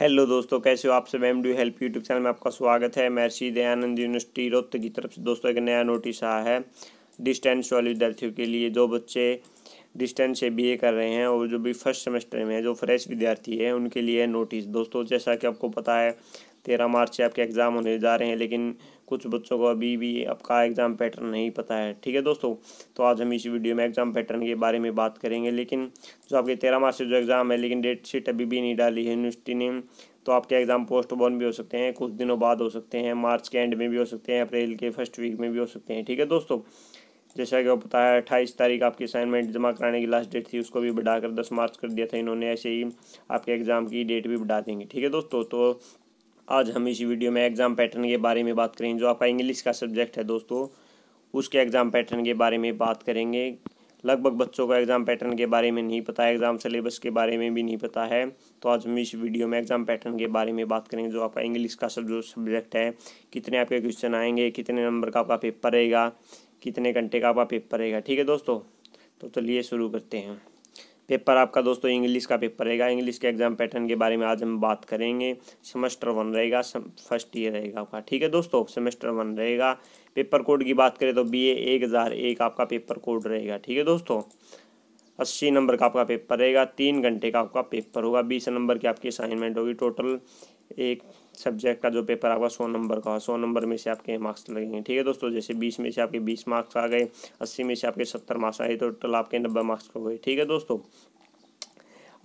hello दोस्तों कैसे हो आप सब M do help YouTube channel में आपका स्वागत है महर्षि दयानंद यूनिवर्सिटी रोहत की तरफ से दोस्तों एक नया नोटिस आया है डिस्टेंस वाले विद्यार्थियों के लिए जो बच्चे डिस्टेंस से बीए कर रहे हैं और जो भी फर्स्ट सेमेस्टर में है जो फ्रेश विद्यार्थी है उनके लिए नोटिस दोस्तों जैसा कि आपको पता है तेरह मार्च से आपके एग्ज़ाम होने जा रहे हैं लेकिन कुछ बच्चों को अभी भी आपका एग्ज़ाम पैटर्न नहीं पता है ठीक है दोस्तों तो आज हम इस वीडियो में एग्ज़ाम पैटर्न के बारे में बात करेंगे लेकिन जो आपके तेरह मार्च से जो एग्ज़ाम है लेकिन डेट शीट अभी भी नहीं डाली है यूनिवर्सिटी ने तो आपके एग्ज़ाम पोस्टपोन भी हो सकते हैं कुछ दिनों बाद हो सकते हैं मार्च के एंड में भी हो सकते हैं अप्रैल के फर्स्ट वीक में भी हो सकते हैं ठीक है दोस्तों जैसा कि आपको पता है अट्ठाईस तारीख आपकी असाइनमेंट जमा कराने की लास्ट डेट थी उसको भी बढ़ाकर दस मार्च कर दिया था इन्होंने ऐसे ही आपके एग्ज़ाम की डेट भी बढ़ा देंगे ठीक है दोस्तों तो आज हम इस वीडियो में एग्ज़ाम पैटर्न के बारे में बात करेंगे जो आपका इंग्लिश का सब्जेक्ट है दोस्तों उसके एग्ज़ाम पैटर्न के बारे में बात करेंगे लगभग बच्चों को एग्ज़ाम पैटर्न के बारे में नहीं पता है एग्ज़ाम सिलेबस के बारे में भी नहीं पता है तो आज हम इस वीडियो में एग्ज़ाम पैटर्न के बारे में बात करेंगे जो आपका इंग्लिश का सब जो सब्जेक्ट है कितने आपके क्वेश्चन आएंगे कितने नंबर का आपका पेपर रहेगा कितने घंटे का आपका पेपर रहेगा ठीक है दोस्तों तो चलिए शुरू करते हैं पेपर आपका दोस्तों इंग्लिश का पेपर रहेगा इंग्लिश के एग्जाम पैटर्न के बारे में आज हम बात करेंगे सेमेस्टर वन रहेगा फर्स्ट ईयर रहेगा आपका ठीक है दोस्तों सेमेस्टर वन रहेगा पेपर कोड की बात करें तो बी ए एक हज़ार एक आपका पेपर कोड रहेगा ठीक है दोस्तों अस्सी नंबर का आपका पेपर रहेगा तीन घंटे का आपका पेपर होगा बीस नंबर की आपकी असाइनमेंट होगी टोटल एक सब्जेक्ट का जो पेपर आपका सौ नंबर का सौ नंबर में से आपके मार्क्स लगेंगे ठीक है दोस्तों जैसे बीस में से आपके बीस मार्क्स आ गए अस्सी में से आपके सत्तर मार्क्स आए तो टोटल आपके नब्बे मार्क्स हो गए ठीक है दोस्तों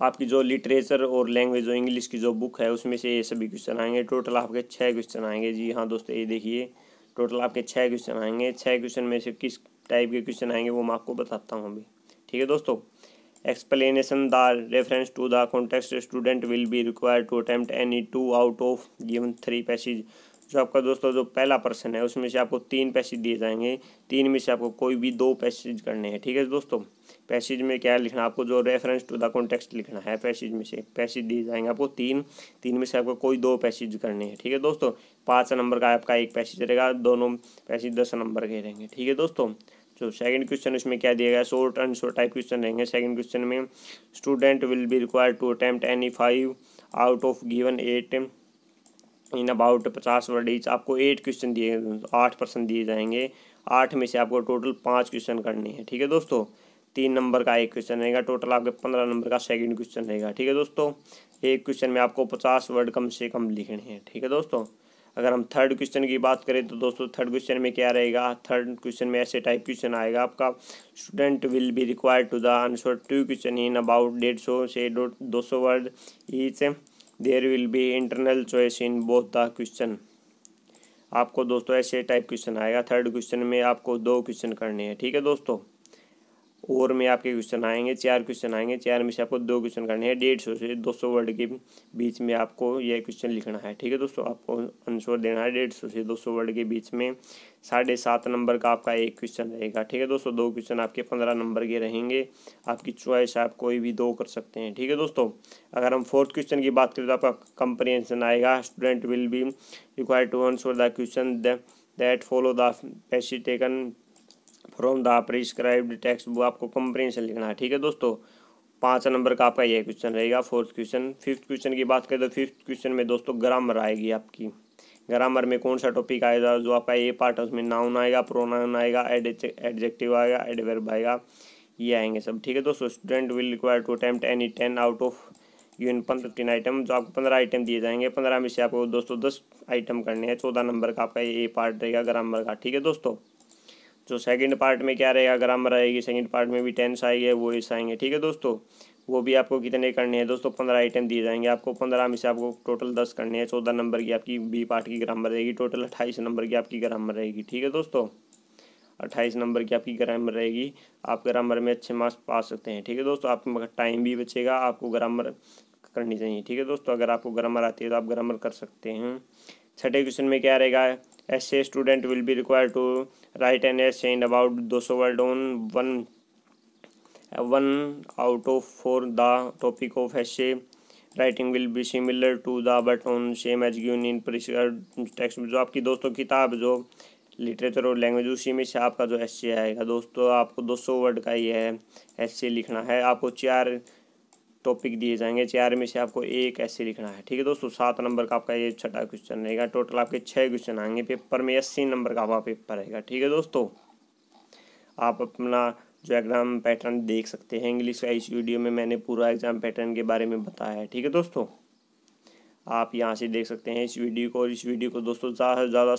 आपकी जो लिटरेचर और लैंग्वेज जो इंग्लिश की जो बुक है उसमें से ये सभी क्वेश्चन आएंगे टोटल आपके छः क्वेश्चन आएंगे जी हाँ दोस्तों ये देखिए टोटल आपके छः क्वेश्चन आएंगे छः क्वेश्चन में से किस टाइप के क्वेश्चन आएंगे वो मैं आपको बताता हूँ अभी ठीक है दोस्तों explanation the reference to the context student will be required to attempt any two out of given three passage जो आपका दोस्तों जो पहला पर्सन है उसमें से आपको तीन पैसेज दिए जाएंगे तीन में से आपको कोई भी दो पैसेज करने हैं ठीक है दोस्तों पैसेज में क्या लिखना आपको जो रेफरेंस टू द कॉन्टेक्स्ट लिखना है पैसेज में से पैसेज दिए जाएंगे आपको तीन तीन में से आपको कोई दो पैसेज करने हैं ठीक है दोस्तों पाँच नंबर का आपका एक पैसेज रहेगा दोनों पैसेज दस नंबर के रहेंगे ठीक है दोस्तों जो सेकंड क्वेश्चन उसमें क्या दिया गया short and short type question रहेंगे सेकंड क्वेश्चन में student will be require to attempt any five out of given eight in about पचास वर्ड ईच आपको एट क्वेश्चन दिए आठ परसेंट दिए जाएंगे आठ में से आपको टोटल पाँच क्वेश्चन करने हैं ठीक है दोस्तों तीन नंबर का एक क्वेश्चन रहेगा टोटल आपके पंद्रह नंबर का सेकेंड क्वेश्चन रहेगा ठीक है दोस्तों एक क्वेश्चन में आपको पचास वर्ड कम से कम लिखने हैं ठीक है दोस्तों अगर हम थर्ड क्वेश्चन की बात करें तो दोस्तों थर्ड क्वेश्चन में क्या रहेगा थर्ड क्वेश्चन में ऐसे टाइप क्वेश्चन आएगा आपका student will be required to the answer to question in about डेढ़ सौ से दो सौ word each there will be internal choice in both the question आपको दोस्तों ऐसे टाइप क्वेश्चन आएगा थर्ड क्वेश्चन में आपको दो क्वेश्चन करने हैं ठीक है दोस्तों और में आपके क्वेश्चन आएंगे चार क्वेश्चन आएंगे चार में से आपको दो क्वेश्चन करने हैं डेढ़ सौ से दो सौ वर्ड के बीच में आपको यह क्वेश्चन लिखना है ठीक है दोस्तों आपको आंसर देना है डेढ़ सौ से दो सौ वर्ड के बीच में साढ़े सात नंबर का आपका एक क्वेश्चन रहेगा ठीक है दोस्तों दो क्वेश्चन आपके पंद्रह नंबर के रहेंगे आपकी चॉइस आप कोई भी दो कर सकते हैं ठीक है दोस्तों अगर हम फोर्थ क्वेश्चन की बात करें तो आपका कंप्रिहेंशन आएगा student will be require to answer the question that follow the passage taken from the prescribed text book आपको कंप्रेंशन लिखना है ठीक है दोस्तों पाँच नंबर का आपका ये क्वेश्चन रहेगा फोर्थ क्वेश्चन फिफ्थ क्वेश्चन की बात करें तो फिफ्थ क्वेश्चन में दोस्तों ग्रामर आएगी आपकी ग्रामर में कौन सा टॉपिक आएगा जो आपका ये पार्ट है उसमें नाउन आएगा प्रोनाउन आएगा एडजेक्टिव आएगा एडवर्ब आएगा ये आएंगे सब ठीक है दोस्तों student will require to attempt any ten out of यून पंद्रह आइटम जो आपको पंद्रह आइटम दिए जाएंगे पंद्रह में से आपको दोस्तों दस आइटम करने हैं चौदह नंबर का आपका ये पार्ट रहेगा ग्रामर का ठीक है दोस्तों जो सेकंड पार्ट में क्या रहेगा ग्रामर आएगी सेकंड पार्ट में भी टेंस आएगी वो इस आएंगे ठीक है दोस्तों वो भी आपको कितने करने हैं दोस्तों पंद्रह आइटम दिए जाएंगे आपको पंद्रह में से आपको टोटल दस करने हैं चौदह नंबर की आपकी बी पार्ट की ग्रामर रहेगी टोटल अट्ठाईस नंबर की आपकी ग्रामर रहेगी ठीक है दोस्तों अट्ठाईस नंबर की आपकी ग्रामर रहेगी आप ग्रामर में अच्छे मार्क्स पा सकते हैं ठीक है दोस्तों आपके टाइम भी बचेगा आपको ग्रामर करनी चाहिए ठीक है दोस्तों अगर आपको ग्रामर आती है तो आप ग्रामर कर सकते हैं छठे क्वेश्चन में क्या रहेगा student will be require to write write essay essay about दो सौ word on one out of four the topic of essay writing will be similar to the but on same as given in prescribed text जो आपकी दोस्तों किताब जो literature और language उसी में से आपका जो एस आएगा दोस्तों आपको दो सौ वर्ड का ये है एस लिखना है आपको चार टॉपिक दिए जाएंगे चार में से आपको एक ऐसे लिखना है ठीक है दोस्तों सात नंबर का आपका ये छठा क्वेश्चन रहेगा टोटल आपके छः क्वेश्चन आएंगे पेपर में अस्सी नंबर का आपका पेपर रहेगा ठीक है दोस्तों आप अपना जो एग्ज़ाम पैटर्न देख सकते हैं इंग्लिश का इस वीडियो में मैंने पूरा एग्ज़ाम पैटर्न के बारे में बताया है ठीक है दोस्तों आप यहाँ से देख सकते हैं इस वीडियो को और इस वीडियो को दोस्तों ज़्यादा से ज़्यादा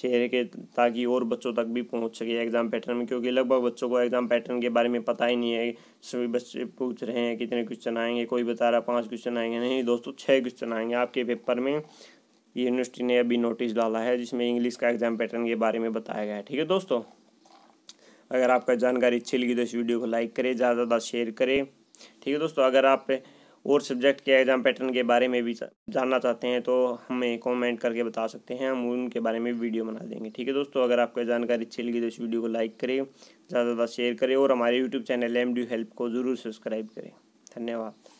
शेयर के ताकि और बच्चों तक भी पहुंच सके एग्ज़ाम पैटर्न में क्योंकि लगभग बच्चों को एग्ज़ाम पैटर्न के बारे में पता ही नहीं है सभी बच्चे पूछ रहे हैं कितने क्वेश्चन आएंगे कोई बता रहा पाँच क्वेश्चन आएंगे नहीं दोस्तों छः क्वेश्चन आएंगे आपके पेपर में यूनिवर्सिटी ने अभी नोटिस डाला है जिसमें इंग्लिश का एग्ज़ाम पैटर्न के बारे में बताया गया है ठीक है दोस्तों अगर आपका जानकारी अच्छी लगी तो इस वीडियो को लाइक करें ज़्यादा से ज़्यादा शेयर करें ठीक है दोस्तों अगर आप और सब्जेक्ट के एग्ज़ाम पैटर्न के बारे में भी जानना चाहते हैं तो हमें कमेंट करके बता सकते हैं हम उनके बारे में वीडियो बना देंगे ठीक है दोस्तों अगर आपको जानकारी अच्छी लगी तो इस वीडियो को लाइक करें ज़्यादा से ज़्यादा शेयर करें और हमारे यूट्यूब चैनल एम हेल्प को ज़रूर सब्सक्राइब करें धन्यवाद